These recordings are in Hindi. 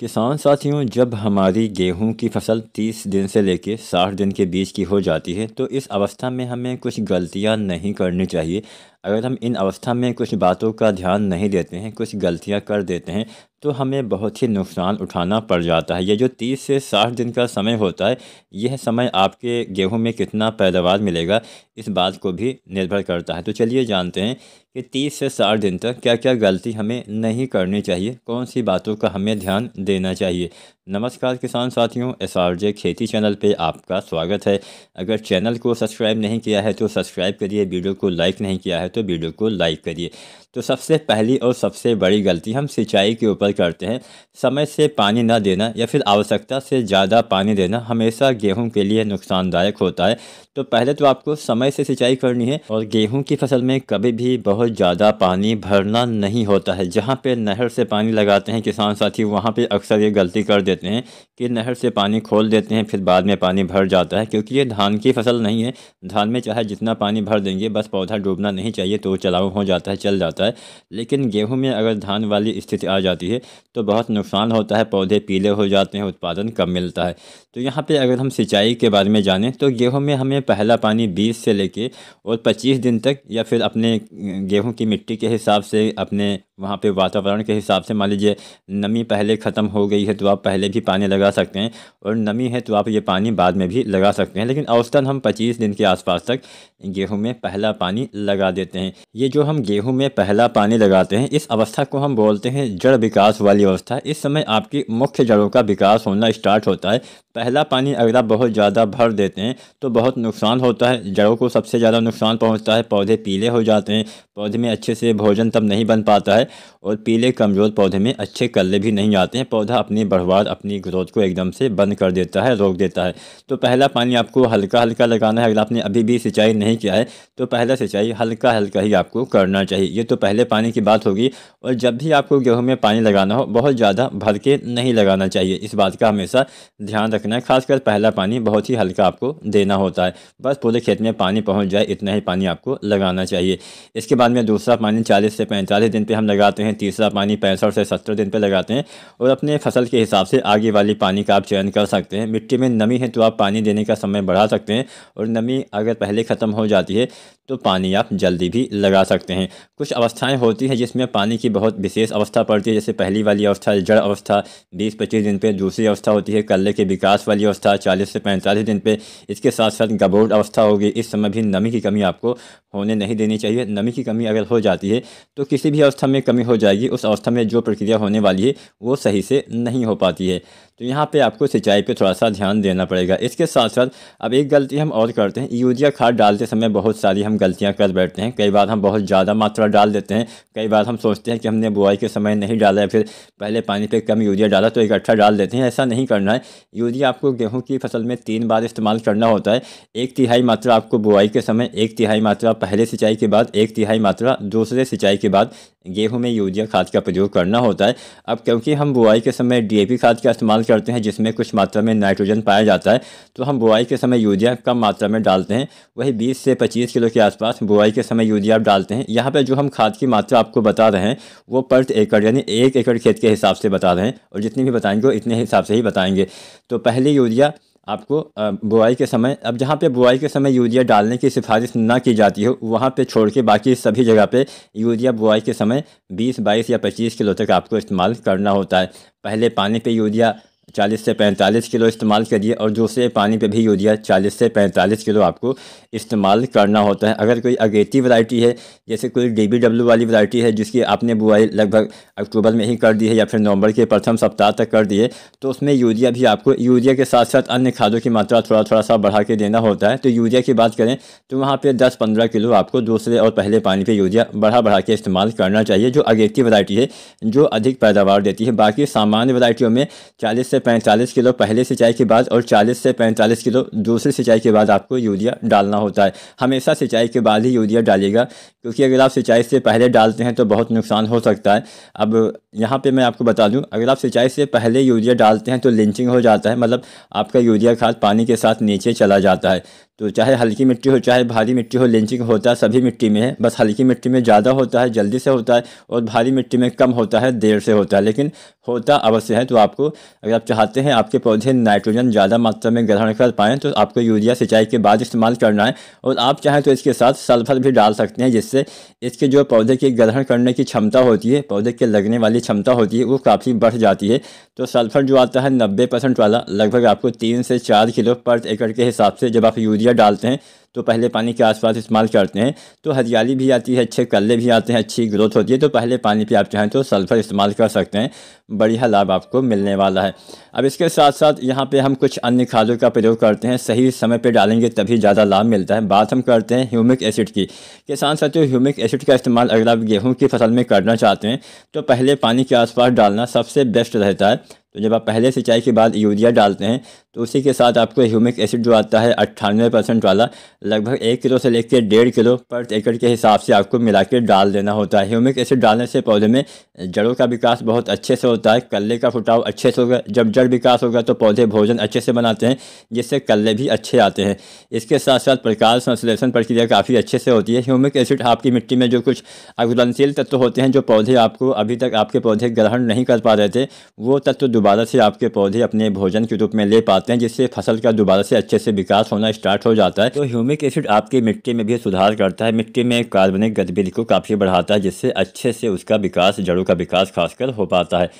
किसान साथियों जब हमारी गेहूं की फसल 30 दिन से लेकर 60 दिन के बीच की हो जाती है तो इस अवस्था में हमें कुछ गलतियां नहीं करनी चाहिए अगर हम इन अवस्था में कुछ बातों का ध्यान नहीं देते हैं कुछ गलतियां कर देते हैं तो हमें बहुत ही नुकसान उठाना पड़ जाता है ये जो तीस से साठ दिन का समय होता है यह समय आपके गेहूं में कितना पैदावार मिलेगा इस बात को भी निर्भर करता है तो चलिए जानते हैं कि तीस से साठ दिन तक क्या क्या गलती हमें नहीं करनी चाहिए कौन सी बातों का हमें ध्यान देना चाहिए नमस्कार किसान साथियों एस आर जे खेती चैनल पे आपका स्वागत है अगर चैनल को सब्सक्राइब नहीं किया है तो सब्सक्राइब करिए वीडियो को लाइक नहीं किया है तो वीडियो को लाइक करिए तो सबसे पहली और सबसे बड़ी गलती हम सिंचाई के ऊपर करते हैं समय से पानी ना देना या फिर आवश्यकता से ज़्यादा पानी देना हमेशा गेहूं के लिए नुकसानदायक होता है तो पहले तो आपको समय से सिंचाई करनी है और गेहूं की फसल में कभी भी बहुत ज़्यादा पानी भरना नहीं होता है जहाँ पर नहर से पानी लगाते हैं किसान साथी वहाँ पर अक्सर ये गलती कर देते हैं कि नहर से पानी खोल देते हैं फिर बाद में पानी भर जाता है क्योंकि ये धान की फसल नहीं है धान में चाहे जितना पानी भर देंगे बस पौधा डूबना नहीं चाहिए तो चलाऊ हो जाता है चल जाता है जाता है लेकिन गेहूं में अगर धान वाली स्थिति आ जाती है तो बहुत नुकसान होता है पौधे पीले हो जाते हैं उत्पादन कम मिलता है तो यहाँ पर अगर हम सिंचाई के बारे में जानें तो गेहूँ में हमें पहला पानी बीस से लेके और पच्चीस दिन तक या फिर अपने गेहूँ की मिट्टी के हिसाब से अपने वहाँ पे वातावरण के हिसाब से मान लीजिए नमी पहले ख़त्म हो गई है तो आप पहले भी पानी लगा सकते हैं और नमी है तो आप ये पानी बाद में भी लगा सकते हैं लेकिन औसतन हम 25 दिन के आसपास तक गेहूं में पहला पानी लगा देते हैं ये जो हम गेहूं में पहला पानी लगाते हैं इस अवस्था को हम बोलते हैं जड़ विकास वाली अवस्था इस समय आपकी मुख्य जड़ों का विकास होना स्टार्ट होता है पहला पानी अगर आप बहुत ज़्यादा भर देते हैं तो बहुत नुकसान होता है जड़ों को सबसे ज़्यादा नुकसान पहुँचता है पौधे पीले हो जाते हैं पौधे में अच्छे से भोजन तब नहीं बन पाता है और पीले कमज़ोर पौधे में अच्छे कल्ले भी नहीं आते हैं पौधा अपनी बढ़वार अपनी ग्रोथ को एकदम से बंद कर देता है रोक देता है तो पहला पानी आपको हल्का हल्का लगाना है अगर आपने अभी भी सिंचाई नहीं किया है तो पहला सिंचाई हल्का हल्का ही आपको करना चाहिए ये तो पहले पानी की बात होगी और जब भी आपको गेहूँ में पानी लगाना हो बहुत ज़्यादा भर के नहीं लगाना चाहिए इस बात का हमेशा ध्यान रखना है खासकर पहला पानी बहुत ही हल्का आपको देना होता है बस पूरे खेत में पानी पहुँच जाए इतना ही पानी आपको लगाना चाहिए इसके बाद में दूसरा पानी चालीस से पैंतालीस दिन पर हम लगा लगाते हैं तीसरा पानी पैंसठ से सत्तर दिन पर लगाते हैं और अपने फसल के हिसाब से आगे वाली पानी का आप चयन कर सकते हैं मिट्टी में नमी है तो आप पानी देने का समय बढ़ा सकते हैं और नमी अगर पहले ख़त्म हो जाती है तो पानी आप जल्दी भी लगा सकते हैं कुछ अवस्थाएं होती हैं जिसमें पानी की बहुत विशेष अवस्था पड़ती है जैसे पहली वाली अवस्था जड़ अवस्था 20-25 दिन पे दूसरी अवस्था होती है कल्ले के विकास वाली अवस्था 40 से 45 दिन पे इसके साथ साथ गबोड अवस्था होगी इस समय भी नमी की कमी आपको होने नहीं देनी चाहिए नमी की कमी अगर हो जाती है तो किसी भी अवस्था में में कमी हो जाएगी उस अवस्था में जो प्रक्रिया होने वाली है वो सही से नहीं हो पाती है तो यहाँ पे आपको सिंचाई पे थोड़ा सा ध्यान देना पड़ेगा इसके साथ साथ अब एक गलती हम और करते हैं यूरिया खाद डालते समय बहुत सारी हम गलतियाँ कर बैठते हैं कई बार हम बहुत ज़्यादा मात्रा डाल देते हैं कई बार हम सोचते हैं कि हमने बुआई के समय नहीं डाला है फिर पहले पानी पर कम यूरिया डाला तो इकट्ठा अच्छा डाल देते हैं ऐसा नहीं करना है यूरिया आपको गेहूँ की फसल में तीन बार इस्तेमाल करना होता है एक तिहाई मात्रा आपको बुआई के समय एक तिहाई मात्रा पहले सिंचाई के बाद एक तिहाई मात्रा दूसरे सिंचाई के बाद गेहूँ में यूरिया खाद का प्रयोग करना होता है अब क्योंकि हम बुआई के समय डी खाद का इस्तेमाल करते हैं जिसमें कुछ मात्रा में नाइट्रोजन पाया जाता है तो हम बुआई के समय यूरिया कम मात्रा में डालते हैं वही बीस से पच्चीस किलो के आसपास बुआई के समय यूरिया आप डालते हैं यहाँ पर जो हम खाद की मात्रा आपको बता रहे हैं वो पर एकड़ यानी एक एकड़ खेत के हिसाब से बता रहे हैं और जितनी भी बताएंगे वो इतने हिसाब से ही बताएंगे तो पहले यूरिया आपको बुआई के समय अब जहाँ पे बुआई के समय यूरिया डालने की सिफारिश ना की जाती हो वहाँ पे छोड़ के बाकी सभी जगह पे यूरिया बुआई के समय 20, 22 या 25 किलो तक आपको इस्तेमाल करना होता है पहले पानी पे यूरिया 40 से 45 किलो इस्तेमाल करिए और दूसरे पानी पे भी यूरिया 40 से 45 किलो आपको इस्तेमाल करना होता है अगर कोई अगेती वैरायटी है जैसे कोई डब्ल्यू वाली वैरायटी है जिसकी आपने बुआई लगभग अक्टूबर में ही कर दी है या फिर नवंबर के प्रथम सप्ताह तक कर दी है तो उसमें यूरिया भी आपको यूरिया के साथ साथ अन्य खादों की मात्रा थोड़ा थोड़ा सा बढ़ा के देना होता है तो यूरिया की बात करें तो वहाँ पर दस पंद्रह किलो आपको दूसरे और पहले पानी पर यूरिया बढ़ा बढ़ा के इस्तेमाल करना चाहिए जो अगेती वरायटी है जो अधिक पैदावार देती है बाकी सामान्य वरायटियों में चालीस से 45 किलो पहले सिंचाई के बाद और 40 से 45 किलो दूसरी सिंचाई के बाद आपको यूरिया डालना होता है हमेशा सिंचाई के बाद ही यूरिया डालिएगा क्योंकि अगर आप सिंचाई से पहले डालते हैं तो बहुत नुकसान हो सकता है अब यहाँ पे मैं आपको बता दूँ अगर आप सिंचाई से पहले यूरिया डालते हैं तो लिंचिंग हो जाता है मतलब आपका यूरिया खाद पानी के साथ नीचे चला जाता है तो चाहे हल्की मिट्टी हो चाहे भारी मिट्टी हो लिंचिंग होता है सभी मिट्टी में है बस हल्की मिट्टी में ज़्यादा होता है जल्दी से होता है और भारी मिट्टी में कम होता है देर से होता है लेकिन होता अवश्य है तो आपको अगर आप चाहते हैं आपके पौधे नाइट्रोजन ज़्यादा मात्रा में ग्रहण कर पाएँ तो आपको यूरिया सिंचाई के बाद इस्तेमाल करना है और आप चाहें तो इसके साथ सल्फर भी डाल सकते हैं जिससे इसके जो पौधे की ग्रहण करने की क्षमता होती है पौधे के लगने वाली क्षमता होती है वो काफ़ी बढ़ जाती है तो सल्फर जो आता है नब्बे वाला लगभग आपको तीन से चार किलो पर एकड़ के हिसाब से जब आप यूरिया डालते हैं तो पहले पानी के आसपास इस्तेमाल करते हैं तो हरियाली भी आती है अच्छे कल्ले भी आते हैं अच्छी ग्रोथ होती है तो पहले पानी पर आप चाहें तो सल्फ़र इस्तेमाल कर सकते हैं बढ़िया लाभ आपको मिलने वाला है अब इसके साथ साथ यहाँ पर हम कुछ अन्य खादों का प्रयोग करते हैं सही समय पर डालेंगे तभी ज़्यादा लाभ मिलता है बात हम करते हैं ह्यूमिक एसिड की किसान साथियों ह्यूमिक एसिड का इस्तेमाल अगर आप गेहूँ की फसल में करना चाहते हैं तो पहले पानी के आसपास डालना सबसे बेस्ट रहता है तो जब आप पहले सिंचाई के बाद यूरिया डालते हैं तो उसी के साथ आपको ह्यूमिक एसिड जो आता है अट्ठानवे परसेंट वाला लगभग एक किलो से लेकर डेढ़ किलो पर एकड़ के हिसाब से आपको मिला के डाल देना होता है ह्यूमिक एसिड डालने से पौधे में जड़ों का विकास बहुत अच्छे से होता है कल्ले का फुटाव अच्छे से होगा जब जड़ विकास होगा तो पौधे भोजन अच्छे से बनाते हैं जिससे कल्ले भी अच्छे आते हैं इसके साथ साथ प्रकाश संश्लेषण प्रक्रिया काफ़ी अच्छे से होती है ह्यूमिक एसिड आपकी मिट्टी में जो कुछ अघुलनशील तत्व होते हैं जो पौधे आपको अभी तक आपके पौधे ग्रहण नहीं कर पा रहे थे वो तत्व दोबारा से आपके पौधे अपने भोजन के रूप में ले पाते हैं जिससे फसल का दोबारा से अच्छे से विकास होना स्टार्ट हो जाता है तो ह्यूमिक फॉर्मिक एसिड आपकी मिट्टी में भी सुधार करता है मिट्टी में कार्बनिक गतिविधि को काफ़ी बढ़ाता है जिससे अच्छे से उसका विकास जड़ों का विकास खासकर हो पाता है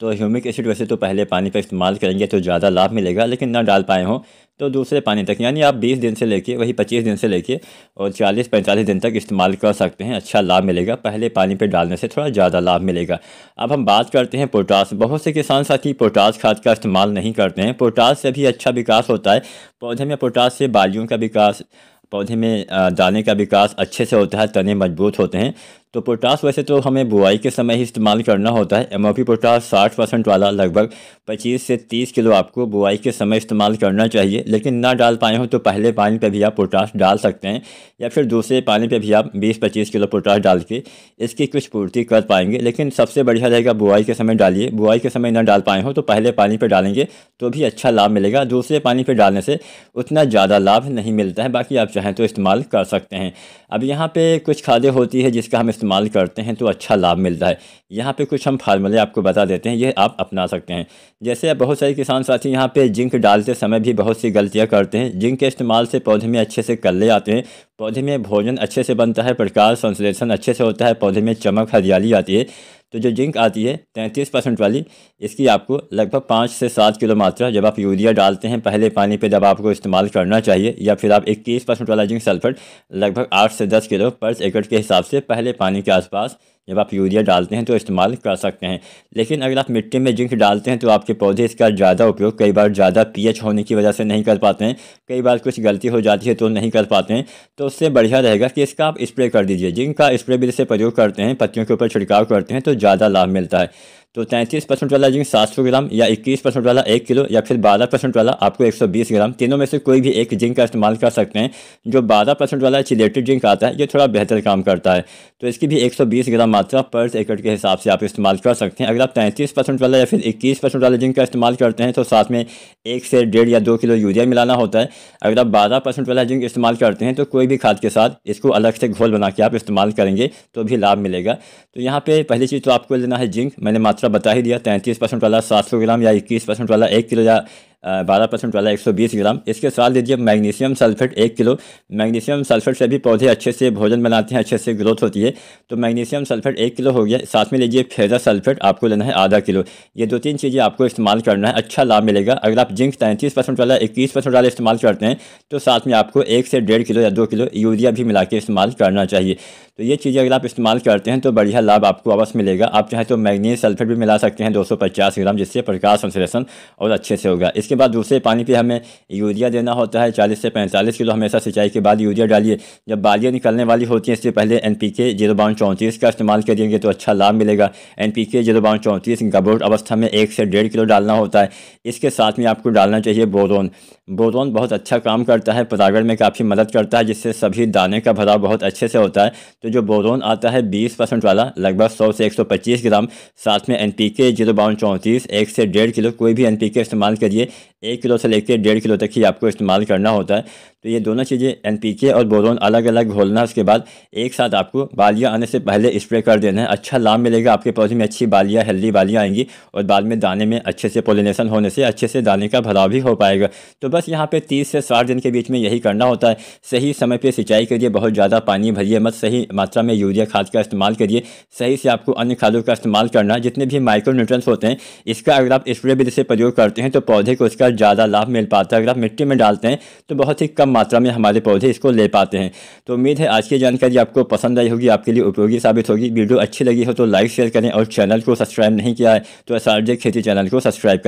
तो ह्यूमिक एसिड वैसे तो पहले पानी पर इस्तेमाल करेंगे तो ज़्यादा लाभ मिलेगा लेकिन ना डाल पाए हों तो दूसरे पानी तक यानी आप 20 दिन से लेके वही 25 दिन से लेके और 40-45 दिन तक इस्तेमाल कर सकते हैं अच्छा लाभ मिलेगा पहले पानी पे डालने से थोड़ा ज़्यादा लाभ मिलेगा अब हम बात करते हैं पोटास बहुत से किसान साथी पोटास खाद का इस्तेमाल नहीं करते हैं पोटास से भी अच्छा विकास होता है पौधे में पोटास से बालियों का विकास पौधे में दाने का विकास अच्छे से होता है तने मजबूत होते हैं तो पोटास वैसे तो हमें बुआई के समय ही इस्तेमाल करना होता है एम ओ पी पोटास साठ परसेंट वाला लगभग पच्चीस से तीस किलो आपको बुआई के समय इस्तेमाल करना चाहिए लेकिन ना डाल पाए हो तो पहले पानी पर भी आप पोटास डाल सकते हैं या फिर दूसरे पानी पर भी आप बीस पच्चीस किलो पोटास डाल के इसकी कुछ पूर्ति कर पाएंगे लेकिन सबसे बढ़िया रहेगा बुआई के समय डालिए बुआई के समय ना डाल पाए हो तो पहले पानी पर डालेंगे तो भी अच्छा लाभ मिलेगा दूसरे पानी पर डालने से उतना ज़्यादा लाभ नहीं मिलता है बाकी आप चाहें तो इस्तेमाल कर सकते हैं अब यहाँ पर कुछ खादें होती है जिसका हम इस्तेमाल करते हैं तो अच्छा लाभ मिलता है यहाँ पे कुछ हम फार्मूले आपको बता देते हैं ये आप अपना सकते हैं जैसे बहुत सारे किसान साथी यहाँ पे जिंक डालते समय भी बहुत सी गलतियाँ करते हैं जिंक के इस्तेमाल से पौधे में अच्छे से कल्ले आते हैं पौधे में भोजन अच्छे से बनता है प्रकाश संश्लेषण अच्छे से होता है पौधे में चमक हरियाली आती है तो जो जिंक आती है तैंतीस परसेंट वाली इसकी आपको लगभग पाँच से सात किलो मात्रा जब आप यूरिया डालते हैं पहले पानी पे जब आपको इस्तेमाल करना चाहिए या फिर आप इक्कीस परसेंट वाला जिंक सल्फेट लगभग आठ से दस किलो पर एकड़ के हिसाब से पहले पानी के आसपास जब आप यूरिया डालते हैं तो इस्तेमाल कर सकते हैं लेकिन अगर आप मिट्टी में जिंक डालते हैं तो आपके पौधे इसका ज़्यादा उपयोग कई बार ज़्यादा पीएच होने की वजह से नहीं कर पाते हैं कई बार कुछ गलती हो जाती है तो नहीं कर पाते हैं तो उससे बढ़िया रहेगा कि इसका आप स्प्रे कर दीजिए जिंक का स्प्रे भी जैसे प्रयोग करते हैं पत्तियों के ऊपर छिड़काव करते हैं तो ज़्यादा लाभ मिलता है तो तैंतीस परसेंट वाला जिंक सात सौ ग्राम या इक्कीस परसेंट वाला एक किलो या फिर बारह परसेंट वाला आपको एक सौ बीस ग्राम तीनों में से कोई भी एक जिंक का इस्तेमाल कर सकते हैं जो बारह परसेंट वाला चिलेटेड जिंक आता है ये थोड़ा बेहतर काम करता है तो इसकी भी एक सौ बीस ग्राम मात्रा पर एकड़ के हिसाब से आप इस्तेमाल कर सकते हैं अगर आप तैंतीस परसेंट वाला या फिर इक्कीस परसेंट वाला जिंक का इस्तेमाल करते हैं तो साथ में एक से डेढ़ या दो किलो यूरिया मिलाना होता है अगर आप बारह परसेंट वाला जिंक इस्तेमाल करते हैं तो कोई भी खाद के साथ इसको अलग से घोल बना के आप इस्तेमाल करेंगे तो भी लाभ मिलेगा तो यहाँ पर पहली चीज़ तो आपको लेना है जिंक मैंने मात्रा मात्रा बता ही दिया तैंतीस परसेंट वाला सात सौ ग्राम या इक्कीस परसेंट वाला एक किलो या बारह परसेंट वाला एक सौ बीस ग्राम इसके साथ दीजिए मैग्नीशियम सल्फेट एक किलो मैग्नीशियम सल्फेट से भी पौधे अच्छे से भोजन बनाते हैं अच्छे से ग्रोथ होती है तो मैग्नीशियम सल्फेट एक किलो हो गया साथ में लीजिए फेजा सल्फेट आपको लेना है आधा किलो ये दो तीन चीज़ें आपको इस्तेमाल करना है अच्छा लाभ मिलेगा अगर आप जिंक तैंतीस परसेंट वाला इक्कीस परसेंट वाला इस्तेमाल करते हैं तो साथ में आपको एक से डेढ़ किलो या दो किलो यूरिया भी मिला के इस्तेमाल करना चाहिए तो ये चीज़ें अगर आप इस्तेमाल करते हैं तो बढ़िया लाभ आपको अवश्य मिलेगा आप चाहे तो मैग्नीशियम सल्फेट भी मिला सकते हैं दो ग्राम जिससे प्रकाश संश्लेषण और अच्छे से होगा इस इसके बाद दूसरे पानी पर हमें यूरिया देना होता है चालीस से पैंतालीस किलो हमेशा सिंचाई के बाद यूरिया डालिए जब बालियाँ निकलने वाली होती हैं इससे पहले एन पी के जीरो बावन चौंतीस का इस्तेमाल करेंगे तो अच्छा लाभ मिलेगा एन पी के जीरो बाउंड चौंतीस गबोट अवस्था में एक से डेढ़ किलो डालना होता है इसके साथ में आपको डालना चाहिए बोरोन बोरोन बहुत अच्छा काम करता है परागण में काफ़ी मदद करता है जिससे सभी दाने का भराव बहुत अच्छे से होता है तो जो बोरोन आता है बीस परसेंट वाला लगभग सौ से एक सौ पच्चीस ग्राम साथ में एन पी के जीरो बावन चौंतीस एक से डेढ़ किलो कोई भी एन पी के इस्तेमाल करिए एक किलो से लेकर डेढ़ किलो तक ही आपको इस्तेमाल करना होता है तो ये दोनों चीज़ें एन और बोरोन अलग अलग घोलना उसके बाद एक साथ आपको बालियाँ आने से पहले स्प्रे कर देना है अच्छा लाभ मिलेगा आपके पौधे में अच्छी बालियाँ हेल्दी बालियाँ आएंगी और बाद में दाने में अच्छे से पोलिनेशन होने से अच्छे से दाने का भराव भी हो पाएगा तो बस यहाँ पर तीस से साठ दिन के बीच में यही करना होता है सही समय पर सिंचाई करिए बहुत ज़्यादा पानी भरिए मत सही मात्रा में यूरिया खाद का इस्तेमाल करिए सही से आपको अन्य खादों का इस्तेमाल करना जितने भी माइक्रो न्यूट्रंस होते हैं इसका अगर आप स्प्रे विधि से प्रयोग करते हैं तो पौधे को इसका ज़्यादा लाभ मिल पाता है अगर आप मिट्टी में डालते हैं तो बहुत ही कम मात्रा में हमारे पौधे इसको ले पाते हैं तो उम्मीद है आज की जानकारी आपको पसंद आई होगी आपके लिए उपयोगी साबित होगी वीडियो अच्छी लगी हो तो लाइक शेयर करें और चैनल को सब्सक्राइब नहीं किया है तो एस खेती चैनल को सब्सक्राइब करें